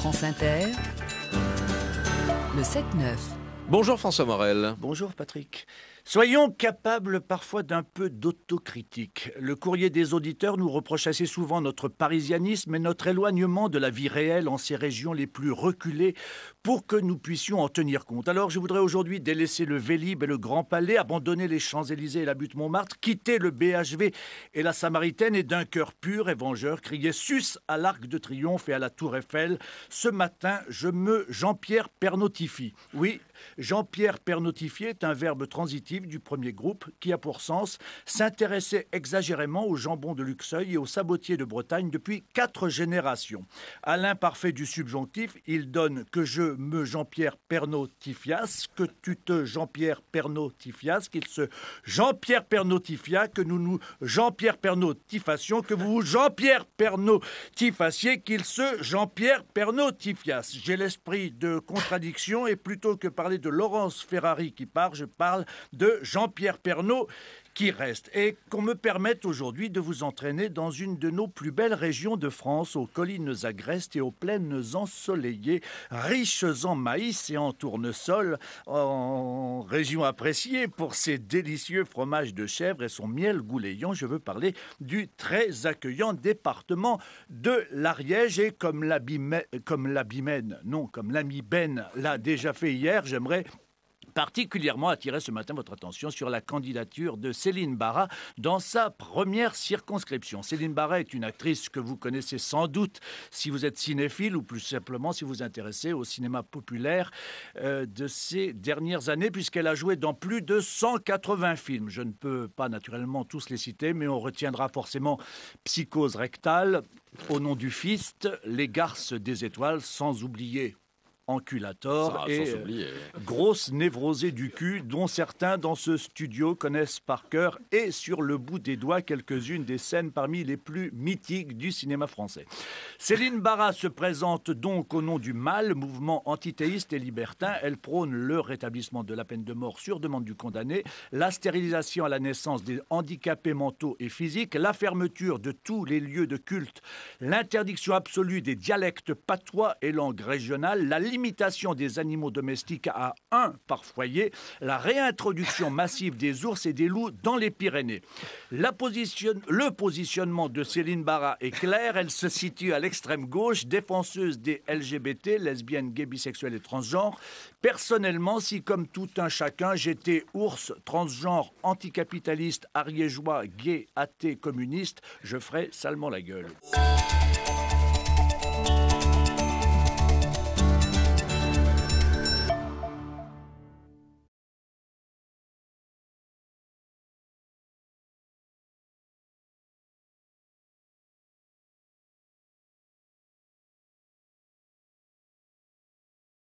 France Inter, le 7-9. Bonjour François Morel. Bonjour Patrick. Soyons capables parfois d'un peu d'autocritique. Le courrier des auditeurs nous reproche assez souvent notre parisianisme et notre éloignement de la vie réelle en ces régions les plus reculées pour que nous puissions en tenir compte. Alors je voudrais aujourd'hui délaisser le Vélib et le Grand Palais, abandonner les Champs-Élysées et la butte Montmartre, quitter le BHV et la Samaritaine et d'un cœur pur et vengeur crier sus à l'Arc de Triomphe et à la Tour Eiffel. Ce matin, je me Jean-Pierre pernotifie. Oui, Jean-Pierre pernotifier est un verbe transitif du premier groupe qui a pour sens s'intéresser exagérément au jambon de Luxeuil et au sabotier de Bretagne depuis quatre générations. À l'imparfait du subjonctif, il donne que je me Jean-Pierre Pernotifias, que tu te Jean-Pierre Pernotifias, qu'il se Jean-Pierre Pernotifia, que nous nous Jean-Pierre Pernotifassions, que vous Jean-Pierre Pernotifassiez, qu'il se Jean-Pierre Pernotifias. J'ai l'esprit de contradiction et plutôt que parler de Laurence Ferrari qui part, je parle de Jean-Pierre Pernaud qui reste et qu'on me permette aujourd'hui de vous entraîner dans une de nos plus belles régions de France, aux collines agrestes et aux plaines ensoleillées, riches en maïs et en tournesol, en région appréciée pour ses délicieux fromages de chèvre et son miel gouléant. Je veux parler du très accueillant département de l'Ariège et comme non, comme l'ami Ben l'a déjà fait hier, j'aimerais particulièrement attiré ce matin votre attention sur la candidature de Céline Barra dans sa première circonscription. Céline Barra est une actrice que vous connaissez sans doute si vous êtes cinéphile ou plus simplement si vous vous intéressez au cinéma populaire euh, de ces dernières années, puisqu'elle a joué dans plus de 180 films. Je ne peux pas naturellement tous les citer, mais on retiendra forcément Psychose rectale, Au nom du fist, Les garces des étoiles, sans oublier enculator et euh, grosse névrosée du cul dont certains dans ce studio connaissent par cœur et sur le bout des doigts quelques-unes des scènes parmi les plus mythiques du cinéma français. Céline Barra se présente donc au nom du MAL, mouvement antithéiste et libertin. Elle prône le rétablissement de la peine de mort sur demande du condamné, la stérilisation à la naissance des handicapés mentaux et physiques, la fermeture de tous les lieux de culte, l'interdiction absolue des dialectes patois et langues régionales, la limitation des animaux domestiques à un par foyer, la réintroduction massive des ours et des loups dans les Pyrénées. La le positionnement de Céline Barra est clair, elle se situe à l'extrême gauche, défenseuse des LGBT, lesbiennes, gays, bisexuels et transgenres. Personnellement, si comme tout un chacun, j'étais ours, transgenre, anticapitaliste, ariégeois, gay, athée, communiste, je ferais salement la gueule.